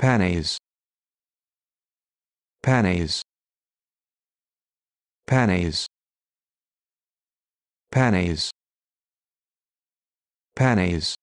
Panes. Panes. Panes. Panes. Panes.